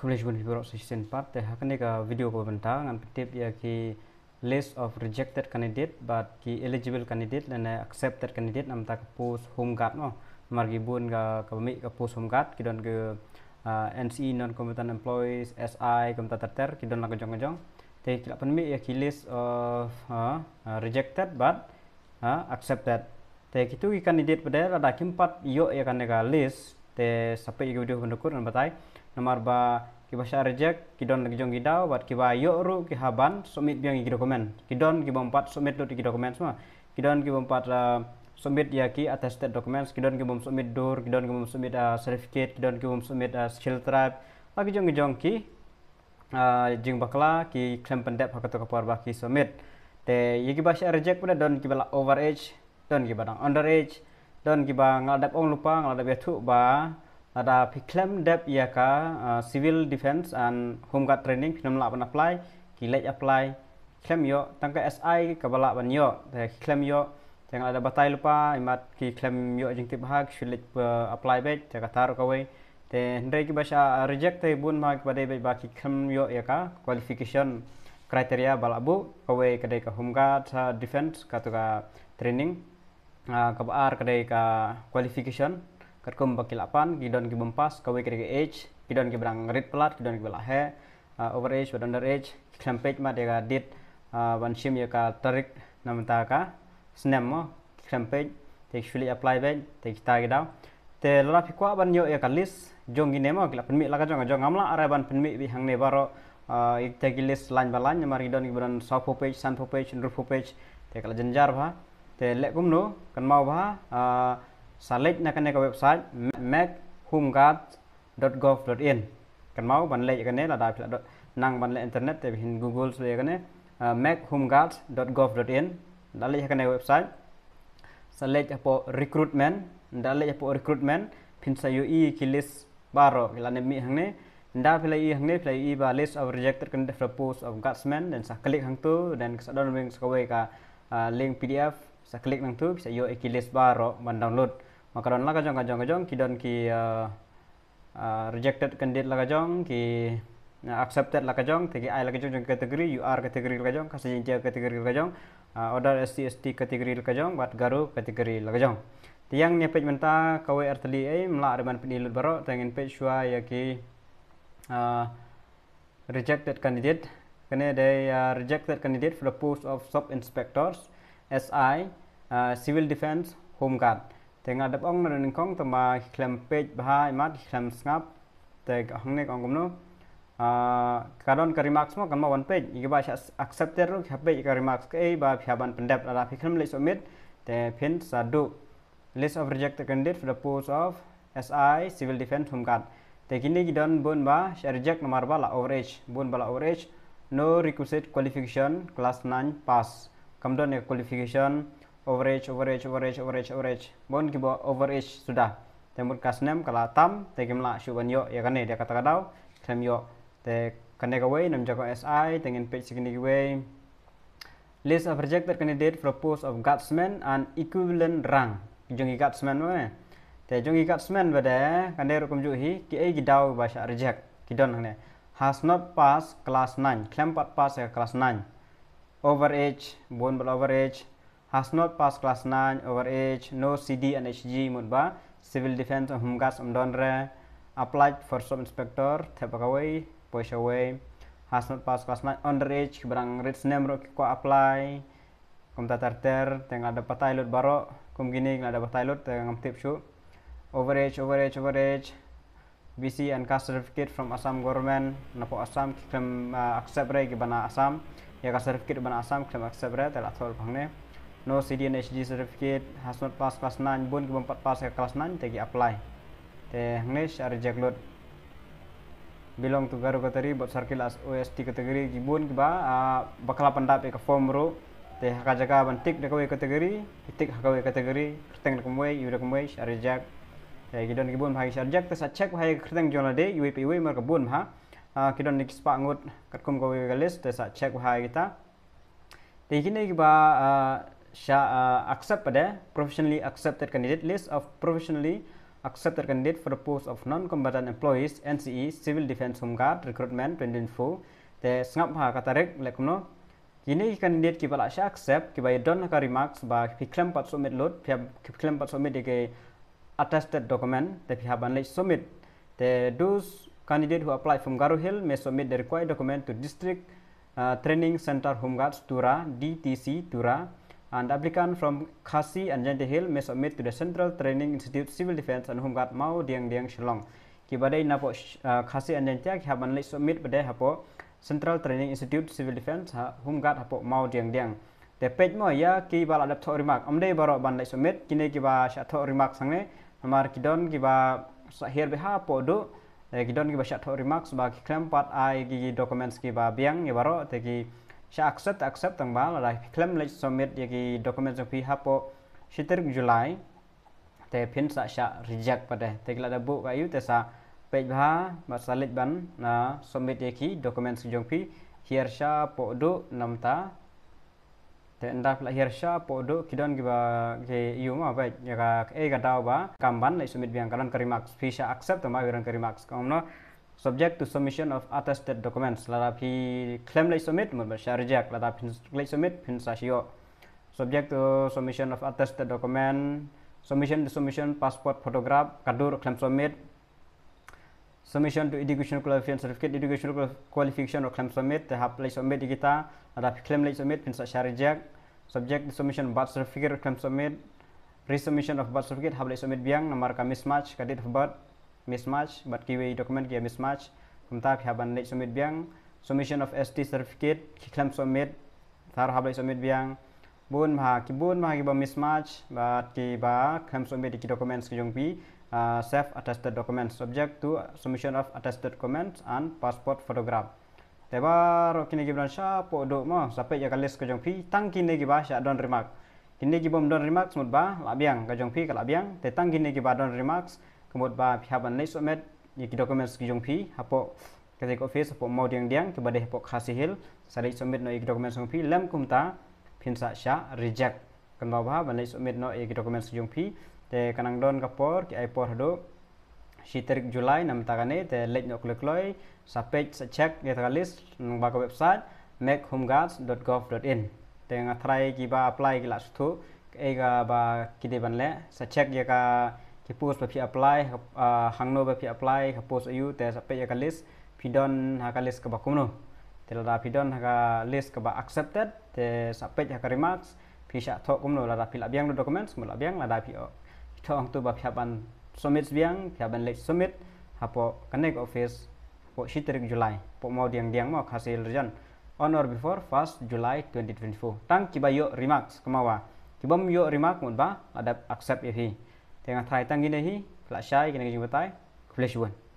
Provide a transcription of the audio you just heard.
Communication Bureau sen part te hakane ka video ko benta ngan tip ya ki list of rejected candidate but ki eligible candidate lene eh, accepted candidate nam tak post home guard no margi bun ga kami ka post home guard don ke eh, NCE non competent employees SI komta terter don la jong kejong. te kila penmi ya ki list of eh, rejected but uh, accepted te kitu ki candidate pada ada kimpat yo ya ka list te sampai video pendukur dan batai nomor ba kiba syarjek kidon jong gidau bat kiba yoru ki haban submit biang ki dokumen kidon kiba empat submit do ki dokumen semua kidon kiba empat uh, eh, submit ya ki attested documents kidon kiba submit dur kidon kiba submit uh, eh, certificate kidon kiba submit uh, eh, skill trap lagi jong jong ki uh, jing bakla ki klem pendep hakato kapar ba ki submit te ye kiba syarjek pada don over age don kiba under age don ba ngadap ong lupa ngadap ya tu ba ada piklem dep ya ka eh, civil defense and home guard training phiklam la ban apply lek apply klem yo tangka SI kabala ban yo te klem yo tang ada batai lupa imat ki klem yo jing tip hak shilik apply bet, te katar ka wei te ndai ki basha eh, reject te bun ma ki badai bet baki klem yo ya ka qualification criteria balabu ka wei dei ka home guard eh, defense ka ka training ka ba ar ka dei ka qualification kerkum bakilapan gidon ki bempas kawe kiri age kidon ki berang rit pelat gidon ki belahe uh, over age dan under age page ma dega dit ban uh, bansim ya ka tarik namta ka snem mo page, tek shuli apply bed, tek ta dau, te lora pikwa ban yo ya ka list jong gine nemo kila penmi laka jong jong amla are ban penmi bi hang ne baro uh, ite ki list lan balan nyamar kidon ki beran sopo page sanpo page nurpo page te kala jenjar ba te lekum no kan mau ba uh, salit nak kena ka website make.humgat.gov.in kan mau ban ya kene la dai nang ban lek internet te hin google so kene make.humgat.gov.in ya kene website select apo recruitment dale apo recruitment pin sa yu e list baro ne mi hangne nda pila i hangne pila i ba list of rejected candidate post of guardsmen. dan sa klik hang tu dan sa download ka link pdf sa klik nang tu bisa yo e baro ban download makaron la kajong kajong kajong kidon ki uh, uh, rejected candidate la kajong ki uh, accepted la kajong tegi i la kajong kategori you are kategori la kajong kasi jinja kategori la kajong uh, order st st kategori la kajong bat garu kategori la kajong tiang ni page menta kawe rtli ai mla arban penilut baro tangin page shua ya ki uh, rejected candidate kene dei uh, ya, rejected candidate for the post of sub inspectors si uh, civil defense home guard snap. a karon ka remarks mo kan one page ba sha ter ka page, ka remarks ke ba phaban pandap ala phikram le submit te phin sadu list of rejected candidate for the post of SI civil defense home guard te kini gi don bon ba sha reject nomor bala average bon bala average no requisite qualification class 9 pass kam don ya qualification overage overage overage overage overage bon kibo overage sudah kas kasnem kala tam te kimla shuban yo ya kane dia kata kadau klem yo te kane wei nam jago si tengen page segini wei list of rejected candidate for post of guardsman and equivalent rank jungi guardsman mana te jungi guardsman kan kane rukum juhi ki ei ba bahasa reject ki don ne has not passed class 9 klem pat pass ya class 9 overage bon bal overage has not passed class 9 over age, no CD and HG Mudba, Civil Defense of Humgas Umdonre, applied for sub-inspector, Tepakawai, Poishawai, has not passed class 9 age, berang rich name ko apply, kum ter, teng ada patailot baro, kum gini ada patailot, teng tip shu, age, over age, BC and caste certificate from Assam government, napo Assam, kiklaim uh, ah, accept re, gibana Assam, ya caste certificate bana Assam, kiklaim accept re, tel atol pangne, no CDN HD certificate has not passed class 9 bun ke empat pass ke class 9 tegi apply te English are jaglot belong to garu kateri bot sarkil as OST kategori gibun ke ba bakal bakala pandap ke form ro te hakajaga bantik de kawe kategori haka kawai kategori kerteng de kumwe yu de kumwe are jag te gidon gibun bhai sarjak te cek bhai kerteng jona de yu pe mar ke bun ha kidon nik spa ngut katkum kawe galis te cek bhai kita kini kiba shall uh, accept the professionally accepted candidate list of professionally accepted candidate for the post of non-combatant employees NCE Civil Defense Home Guard Recruitment 2024 the sngap ha katarik lekno kini candidate ki bala sha accept ki bai don ka remarks ba fiklam pat submit lot fiklam pat submit ke attested document the have unless submit the those candidate who apply from Garo Hill may submit the required document to district uh, training center home guards Tura DTC Tura and applicant from Khasi and Janti Hill may submit to the Central Training Institute Civil Defense and Home Guard Mao Dieng Dieng Shillong. Ki badai napo uh, Khasi and Janti Hill have only submit pada hapo Central Training Institute Civil Defense uh, Home Guard hapo Mao Dieng Dieng. The page mo ya ki bal adap thok remark amde baro ban lai submit kine kiba ba sha thok remark sangne hamar kidon kiba sahir beha po do kidon ki ba sha thok remark ba ki klem ai ki documents kiba biang ye baro te sẽ accept accept tầng báo là đây claim lệnh submit cái document cho phi hapo sẽ tới July thì phiên sẽ sẽ reject vào đây thì là đã bộ và yếu thì sẽ page ba và sẽ lệnh bắn là submit cái document cho phi here sẽ bộ độ nằm ta thì anh đáp là here sẽ bộ độ khi đơn cái cái yếu mà vậy là cái cái đào ba cầm bắn lại submit việc cái đơn cái remarks phi sẽ accept tầng báo cái đơn cái remarks còn nó subject to submission of attested documents larapi claim lay submit mur syarjak larapi lai submit pin sa shio subject to submission of attested document submission to submission passport photograph kadur claim submit submission to educational qualification certificate educational qualification or claim submit tahap lay submit kita ada claim lay submit pin sa reject subject to submission birth certificate claim submit resubmission of birth certificate have lay submit biang nomor kami mismatch, kadit birth mismatch but kiwi document kia mismatch kumta kia ban lek submit biang submission of ST certificate ki klem submit tar hab somit biang bun ma ki bun ma ki ba mismatch but ki ba klem submit ki documents ki jong pi uh, attested documents subject to submission of attested documents and passport photograph Tebar kini gibran sha po do ma sampai ya kalis ke jong pi tang kini ba sha don remark kini gibom don remark smut ba labiang ke jong pi ke te tetang kini giba don remarks kebot ba pihaban nei submit yiki documents ki jong phi hapo kate ko face hapo mau diang diang ke bade hapo khasi hil sari submit no yiki documents jong phi lem kumta phin sa sha reject kan ba ba ban nei no yiki documents jong phi te kanang don kapor ki ai por do shiterik Julai nam tagane te late no klokloi sa page sa check ge list nang ba ko website makehomeguards.gov.in te nga try ki ba apply ki la sthu ega ba kide ban le sa check ye ka ke post apply hang no ba apply ka ayu te sa pe ka list phi don ha ka list ka ba kumno te la phi don list ka accepted te sa pe ka remarks phi sha tho kumno la biang do documents mu la biang la da phi tho ang tu ba phi ban submit biang phi ban late submit hapo connect office po shitrik July po mau diang diang mau hasil rejan on or before first July 2024 tang kiba remarks kemawa kibam yo remark mun ba ada accept ehi tengah thai gini dehi flash shy kene jing tai flash one